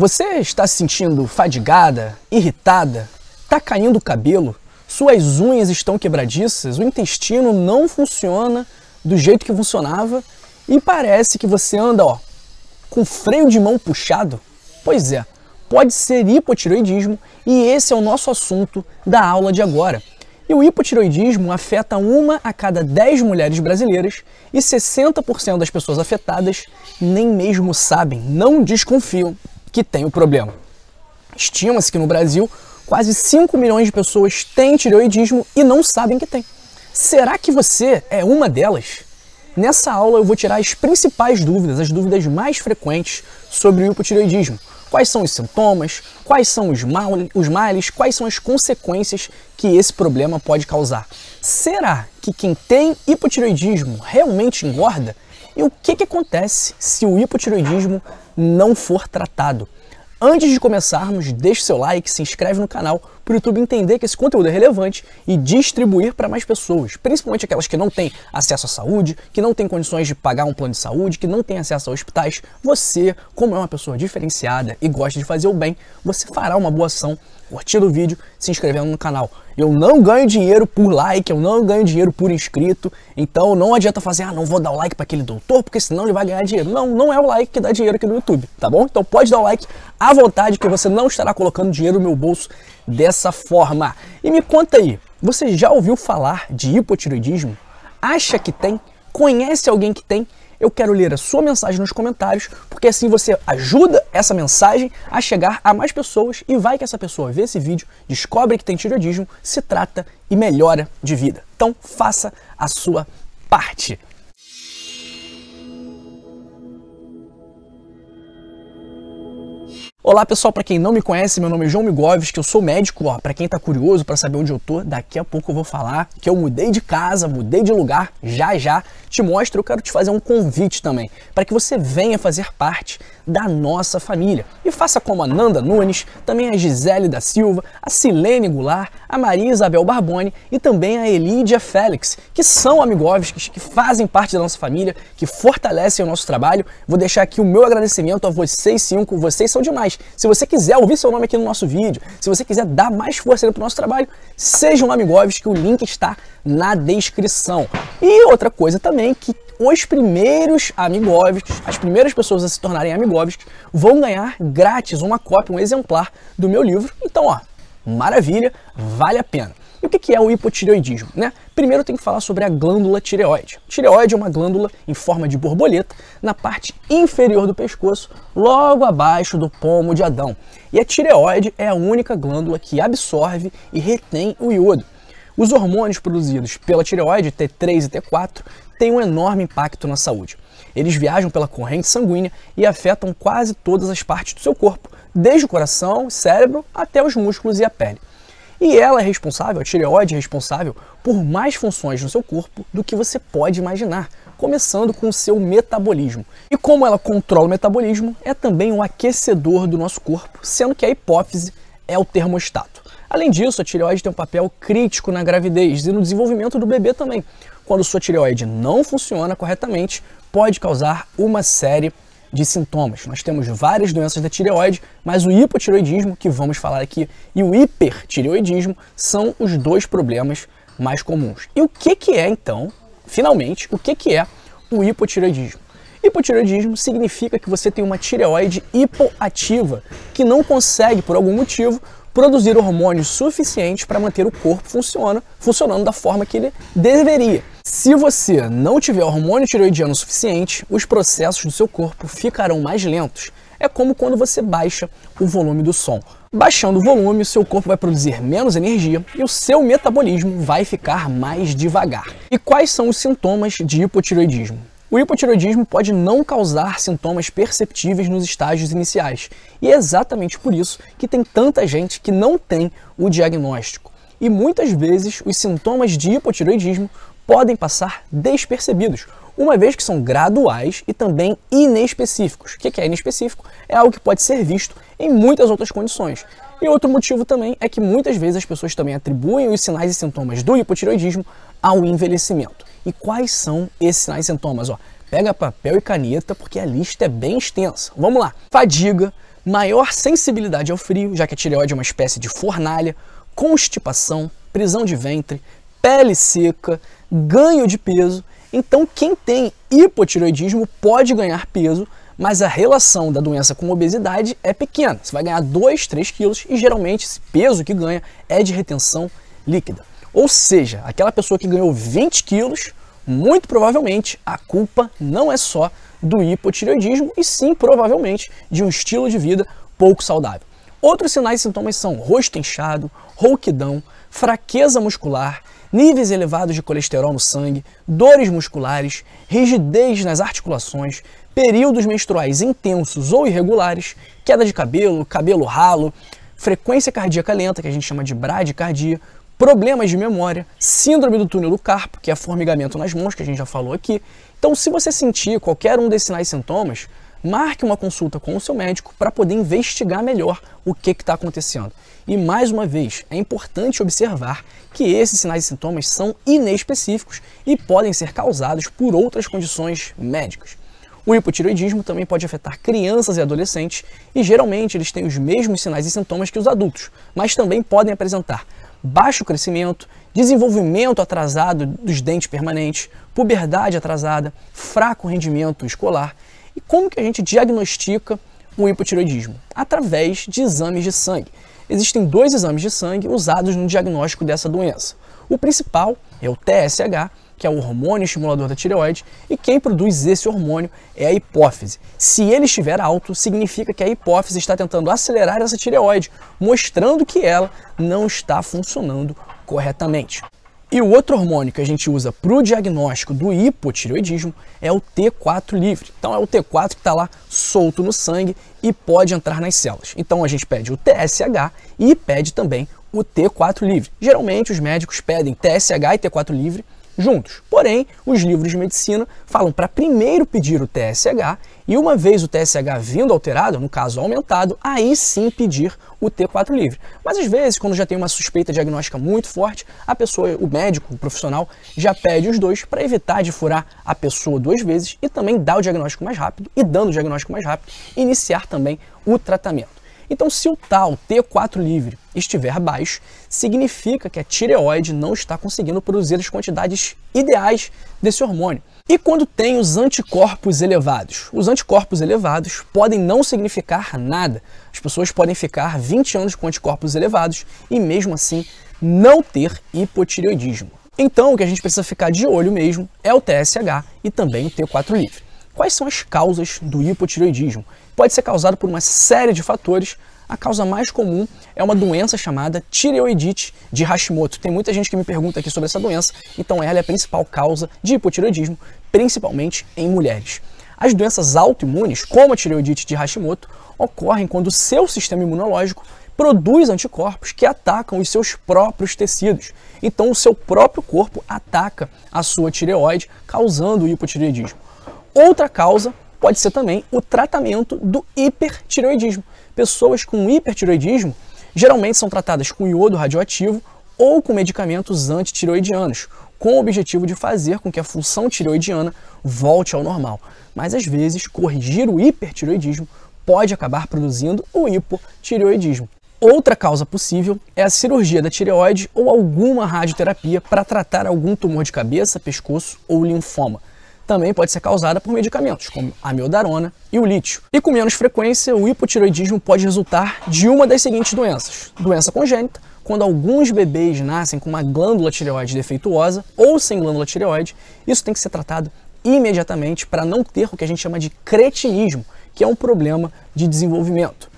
Você está se sentindo fadigada, irritada, está caindo o cabelo, suas unhas estão quebradiças, o intestino não funciona do jeito que funcionava e parece que você anda ó, com freio de mão puxado? Pois é, pode ser hipotiroidismo e esse é o nosso assunto da aula de agora. E o hipotiroidismo afeta uma a cada 10 mulheres brasileiras e 60% das pessoas afetadas nem mesmo sabem, não desconfiam que tem o problema. Estima-se que no Brasil quase 5 milhões de pessoas têm tireoidismo e não sabem que tem. Será que você é uma delas? Nessa aula eu vou tirar as principais dúvidas, as dúvidas mais frequentes sobre o hipotireoidismo, quais são os sintomas, quais são os, mal, os males, quais são as consequências que esse problema pode causar. Será que quem tem hipotiroidismo realmente engorda? E o que, que acontece se o hipotiroidismo não for tratado? Antes de começarmos, deixe seu like, se inscreve no canal, para o YouTube entender que esse conteúdo é relevante e distribuir para mais pessoas, principalmente aquelas que não têm acesso à saúde, que não têm condições de pagar um plano de saúde, que não têm acesso a hospitais. Você, como é uma pessoa diferenciada e gosta de fazer o bem, você fará uma boa ação curtindo o vídeo, se inscrevendo no canal. Eu não ganho dinheiro por like, eu não ganho dinheiro por inscrito, então não adianta fazer, ah, não vou dar o like para aquele doutor, porque senão ele vai ganhar dinheiro. Não, não é o like que dá dinheiro aqui no YouTube, tá bom? Então pode dar o like à vontade, que você não estará colocando dinheiro no meu bolso dessa forma. E me conta aí, você já ouviu falar de hipotiroidismo? Acha que tem? Conhece alguém que tem? eu quero ler a sua mensagem nos comentários, porque assim você ajuda essa mensagem a chegar a mais pessoas e vai que essa pessoa vê esse vídeo, descobre que tem tiroidismo, se trata e melhora de vida. Então faça a sua parte. Olá pessoal, para quem não me conhece, meu nome é João Migoves, que eu sou médico, ó, para quem tá curioso para saber onde eu tô, daqui a pouco eu vou falar que eu mudei de casa, mudei de lugar, já já te mostro, eu quero te fazer um convite também, para que você venha fazer parte da nossa família. E faça como a Nanda Nunes, também a Gisele da Silva, a Silene Goulart, a Maria Isabel Barboni e também a Elídia Félix, que são amigovskis, que fazem parte da nossa família, que fortalecem o nosso trabalho. Vou deixar aqui o meu agradecimento a vocês cinco, vocês são demais mais. Se você quiser ouvir seu nome aqui no nosso vídeo, se você quiser dar mais força para o nosso trabalho, seja um Amigovs, que o link está na descrição. E outra coisa também, que os primeiros Amigovs, as primeiras pessoas a se tornarem Amigovs, vão ganhar grátis uma cópia, um exemplar do meu livro. Então, ó, maravilha, vale a pena. E o que é o hipotireoidismo? Né? Primeiro tem que falar sobre a glândula tireoide. Tireoide é uma glândula em forma de borboleta na parte inferior do pescoço, logo abaixo do pomo de Adão. E a tireoide é a única glândula que absorve e retém o iodo. Os hormônios produzidos pela tireoide, T3 e T4, têm um enorme impacto na saúde. Eles viajam pela corrente sanguínea e afetam quase todas as partes do seu corpo, desde o coração, cérebro até os músculos e a pele. E ela é responsável, a tireoide é responsável por mais funções no seu corpo do que você pode imaginar, começando com o seu metabolismo. E como ela controla o metabolismo, é também um aquecedor do nosso corpo, sendo que a hipófise é o termostato. Além disso, a tireoide tem um papel crítico na gravidez e no desenvolvimento do bebê também. Quando sua tireoide não funciona corretamente, pode causar uma série de sintomas. Nós temos várias doenças da tireoide, mas o hipotireoidismo, que vamos falar aqui, e o hipertireoidismo são os dois problemas mais comuns. E o que, que é, então, finalmente, o que, que é o hipotireoidismo? Hipotireoidismo significa que você tem uma tireoide hipoativa, que não consegue, por algum motivo, produzir hormônios suficientes para manter o corpo funciona, funcionando da forma que ele deveria. Se você não tiver hormônio tireoidiano suficiente, os processos do seu corpo ficarão mais lentos. É como quando você baixa o volume do som. Baixando o volume, o seu corpo vai produzir menos energia e o seu metabolismo vai ficar mais devagar. E quais são os sintomas de hipotireoidismo? O hipotireoidismo pode não causar sintomas perceptíveis nos estágios iniciais, e é exatamente por isso que tem tanta gente que não tem o diagnóstico. E muitas vezes os sintomas de hipotireoidismo podem passar despercebidos, uma vez que são graduais e também inespecíficos. O que é inespecífico? É algo que pode ser visto em muitas outras condições. E outro motivo também é que muitas vezes as pessoas também atribuem os sinais e sintomas do hipotiroidismo ao envelhecimento. E quais são esses sinais e sintomas? Ó, pega papel e caneta porque a lista é bem extensa. Vamos lá: fadiga, maior sensibilidade ao frio, já que a tireoide é uma espécie de fornalha, constipação, prisão de ventre, pele seca, ganho de peso. Então, quem tem hipotiroidismo pode ganhar peso, mas a relação da doença com obesidade é pequena. Você vai ganhar 2, 3 quilos e geralmente esse peso que ganha é de retenção líquida. Ou seja, aquela pessoa que ganhou 20 quilos, muito provavelmente a culpa não é só do hipotireoidismo e sim provavelmente de um estilo de vida pouco saudável. Outros sinais e sintomas são rosto inchado, rouquidão, fraqueza muscular, níveis elevados de colesterol no sangue, dores musculares, rigidez nas articulações, períodos menstruais intensos ou irregulares, queda de cabelo, cabelo ralo, frequência cardíaca lenta, que a gente chama de bradicardia, problemas de memória, síndrome do túnel do carpo, que é formigamento nas mãos, que a gente já falou aqui. Então, se você sentir qualquer um desses sinais e sintomas, marque uma consulta com o seu médico para poder investigar melhor o que está acontecendo. E mais uma vez, é importante observar que esses sinais e sintomas são inespecíficos e podem ser causados por outras condições médicas. O hipotiroidismo também pode afetar crianças e adolescentes e geralmente eles têm os mesmos sinais e sintomas que os adultos, mas também podem apresentar baixo crescimento, desenvolvimento atrasado dos dentes permanentes, puberdade atrasada, fraco rendimento escolar e como que a gente diagnostica um hipotireoidismo? Através de exames de sangue. Existem dois exames de sangue usados no diagnóstico dessa doença. O principal é o TSH, que é o hormônio estimulador da tireoide, e quem produz esse hormônio é a hipófise. Se ele estiver alto, significa que a hipófise está tentando acelerar essa tireoide, mostrando que ela não está funcionando corretamente. E o outro hormônio que a gente usa para o diagnóstico do hipotireoidismo é o T4 livre. Então é o T4 que está lá solto no sangue e pode entrar nas células. Então a gente pede o TSH e pede também o T4 livre. Geralmente os médicos pedem TSH e T4 livre juntos. Porém, os livros de medicina falam para primeiro pedir o TSH e uma vez o TSH vindo alterado, no caso aumentado, aí sim pedir o T4 livre. Mas às vezes, quando já tem uma suspeita diagnóstica muito forte, a pessoa, o médico, o profissional, já pede os dois para evitar de furar a pessoa duas vezes e também dar o diagnóstico mais rápido e dando o diagnóstico mais rápido, iniciar também o tratamento. Então, se o tal T4 livre estiver baixo, significa que a tireoide não está conseguindo produzir as quantidades ideais desse hormônio. E quando tem os anticorpos elevados? Os anticorpos elevados podem não significar nada. As pessoas podem ficar 20 anos com anticorpos elevados e mesmo assim não ter hipotireoidismo. Então, o que a gente precisa ficar de olho mesmo é o TSH e também o T4 livre. Quais são as causas do hipotireoidismo? Pode ser causado por uma série de fatores. A causa mais comum é uma doença chamada tireoidite de Hashimoto. Tem muita gente que me pergunta aqui sobre essa doença, então ela é a principal causa de hipotireoidismo, principalmente em mulheres. As doenças autoimunes, como a tireoidite de Hashimoto, ocorrem quando o seu sistema imunológico produz anticorpos que atacam os seus próprios tecidos. Então, o seu próprio corpo ataca a sua tireoide, causando o hipotireoidismo. Outra causa pode ser também o tratamento do hipertireoidismo. Pessoas com hipertireoidismo geralmente são tratadas com iodo radioativo ou com medicamentos antitireoidianos, com o objetivo de fazer com que a função tireoidiana volte ao normal. Mas às vezes, corrigir o hipertireoidismo pode acabar produzindo o hipotireoidismo. Outra causa possível é a cirurgia da tireoide ou alguma radioterapia para tratar algum tumor de cabeça, pescoço ou linfoma também pode ser causada por medicamentos, como a miodarona e o lítio. E com menos frequência, o hipotiroidismo pode resultar de uma das seguintes doenças: doença congênita, quando alguns bebês nascem com uma glândula tireoide defeituosa ou sem glândula tireoide, isso tem que ser tratado imediatamente para não ter o que a gente chama de cretinismo, que é um problema de desenvolvimento.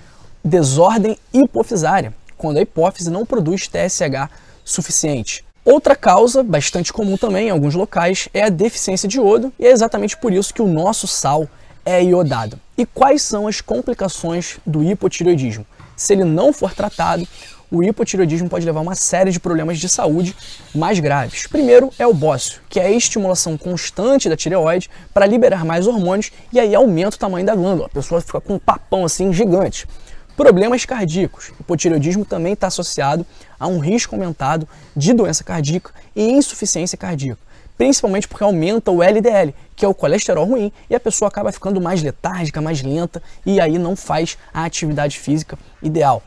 Desordem hipofisária, quando a hipófise não produz TSH suficiente. Outra causa, bastante comum também em alguns locais, é a deficiência de iodo, e é exatamente por isso que o nosso sal é iodado. E quais são as complicações do hipotireoidismo? Se ele não for tratado, o hipotireoidismo pode levar a uma série de problemas de saúde mais graves. Primeiro é o bócio, que é a estimulação constante da tireoide para liberar mais hormônios e aí aumenta o tamanho da glândula. A pessoa fica com um papão assim gigante. Problemas cardíacos. O hipotireoidismo também está associado a um risco aumentado de doença cardíaca e insuficiência cardíaca, principalmente porque aumenta o LDL, que é o colesterol ruim, e a pessoa acaba ficando mais letárgica, mais lenta e aí não faz a atividade física ideal.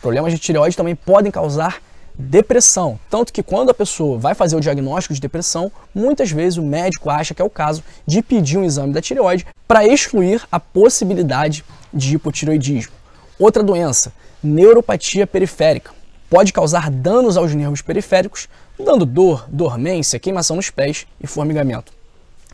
Problemas de tireoide também podem causar depressão. Tanto que quando a pessoa vai fazer o diagnóstico de depressão, muitas vezes o médico acha que é o caso de pedir um exame da tireoide para excluir a possibilidade de hipotireoidismo. Outra doença, neuropatia periférica. Pode causar danos aos nervos periféricos, dando dor, dormência, queimação nos pés e formigamento.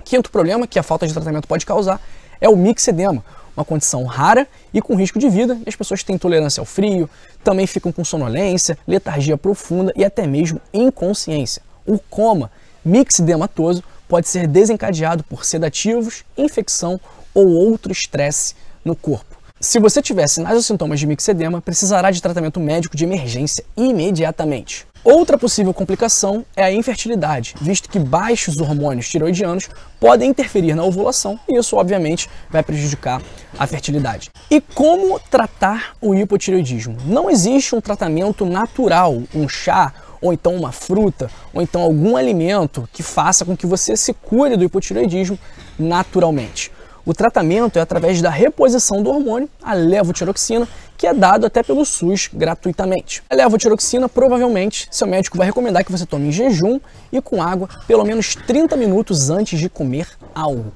Quinto problema que a falta de tratamento pode causar é o mixedema, uma condição rara e com risco de vida, as pessoas têm intolerância ao frio, também ficam com sonolência, letargia profunda e até mesmo inconsciência. O coma mixedematoso pode ser desencadeado por sedativos, infecção ou outro estresse no corpo. Se você tiver sinais ou sintomas de mixedema, precisará de tratamento médico de emergência imediatamente. Outra possível complicação é a infertilidade, visto que baixos hormônios tiroidianos podem interferir na ovulação e isso, obviamente, vai prejudicar a fertilidade. E como tratar o hipotireoidismo? Não existe um tratamento natural, um chá ou então uma fruta, ou então algum alimento que faça com que você se cure do hipotireoidismo naturalmente. O tratamento é através da reposição do hormônio, a levotiroxina, que é dado até pelo SUS gratuitamente. A levotiroxina, provavelmente, seu médico vai recomendar que você tome em jejum e com água pelo menos 30 minutos antes de comer algo.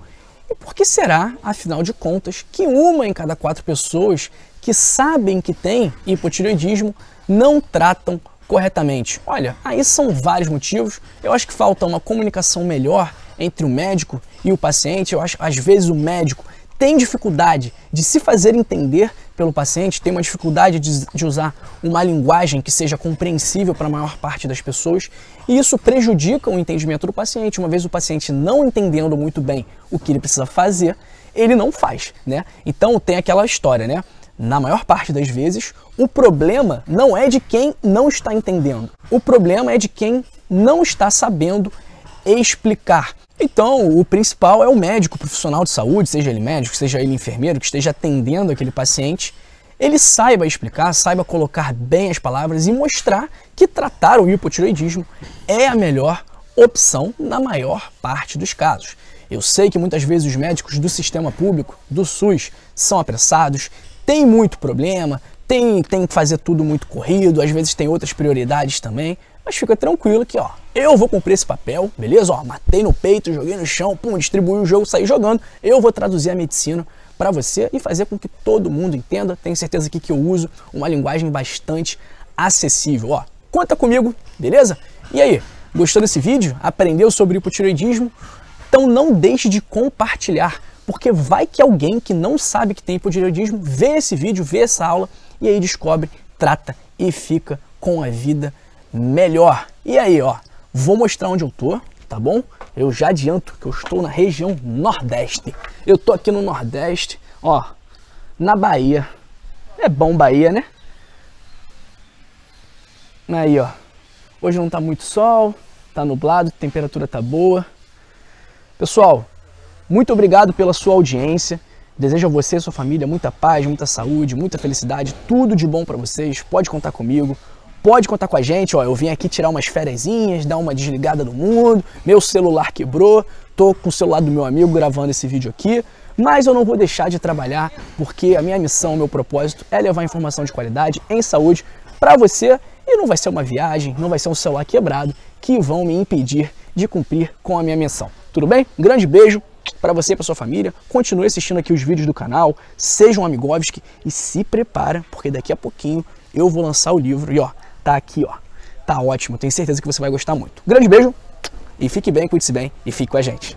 E por que será, afinal de contas, que uma em cada quatro pessoas que sabem que tem hipotireoidismo não tratam corretamente? Olha, aí são vários motivos. Eu acho que falta uma comunicação melhor entre o médico e o paciente. Eu acho às vezes o médico tem dificuldade de se fazer entender pelo paciente, tem uma dificuldade de, de, usar uma linguagem que seja compreensível para a maior parte das pessoas, e isso prejudica o entendimento do paciente. Uma vez o paciente não entendendo muito bem o que ele precisa fazer, ele não faz, né? Então tem aquela história, né? Na maior parte das vezes, o problema não é de quem não está entendendo. O problema é de quem não está sabendo explicar então, o principal é o médico, profissional de saúde, seja ele médico, seja ele enfermeiro, que esteja atendendo aquele paciente, ele saiba explicar, saiba colocar bem as palavras e mostrar que tratar o hipotiroidismo é a melhor opção na maior parte dos casos. Eu sei que muitas vezes os médicos do sistema público, do SUS, são apressados, têm muito problema, têm, tem que fazer tudo muito corrido, às vezes tem outras prioridades também, mas fica tranquilo que, ó, eu vou cumprir esse papel, beleza? Ó, matei no peito, joguei no chão, pum, distribuí o jogo, saí jogando. Eu vou traduzir a medicina para você e fazer com que todo mundo entenda. Tenho certeza aqui que eu uso uma linguagem bastante acessível. Ó, conta comigo, beleza? E aí, gostou desse vídeo? Aprendeu sobre hipotireoidismo? Então não deixe de compartilhar, porque vai que alguém que não sabe que tem hipotireoidismo vê esse vídeo, vê essa aula e aí descobre, trata e fica com a vida melhor. E aí, ó, vou mostrar onde eu tô, tá bom? Eu já adianto que eu estou na região Nordeste. Eu tô aqui no Nordeste, ó, na Bahia. É bom Bahia, né? Aí, ó. Hoje não tá muito sol, tá nublado, temperatura tá boa. Pessoal, muito obrigado pela sua audiência. Desejo a você e sua família muita paz, muita saúde, muita felicidade, tudo de bom para vocês. Pode contar comigo pode contar com a gente, ó, eu vim aqui tirar umas férias, dar uma desligada do mundo, meu celular quebrou, tô com o celular do meu amigo gravando esse vídeo aqui, mas eu não vou deixar de trabalhar porque a minha missão, meu propósito é levar informação de qualidade em saúde para você e não vai ser uma viagem, não vai ser um celular quebrado que vão me impedir de cumprir com a minha missão. Tudo bem? Um grande beijo para você e para sua família. Continue assistindo aqui os vídeos do canal, seja um Amigovski e se prepara porque daqui a pouquinho eu vou lançar o livro e ó, tá aqui, ó. Tá ótimo, tenho certeza que você vai gostar muito. Grande beijo e fique bem, cuide-se bem e fique com a gente.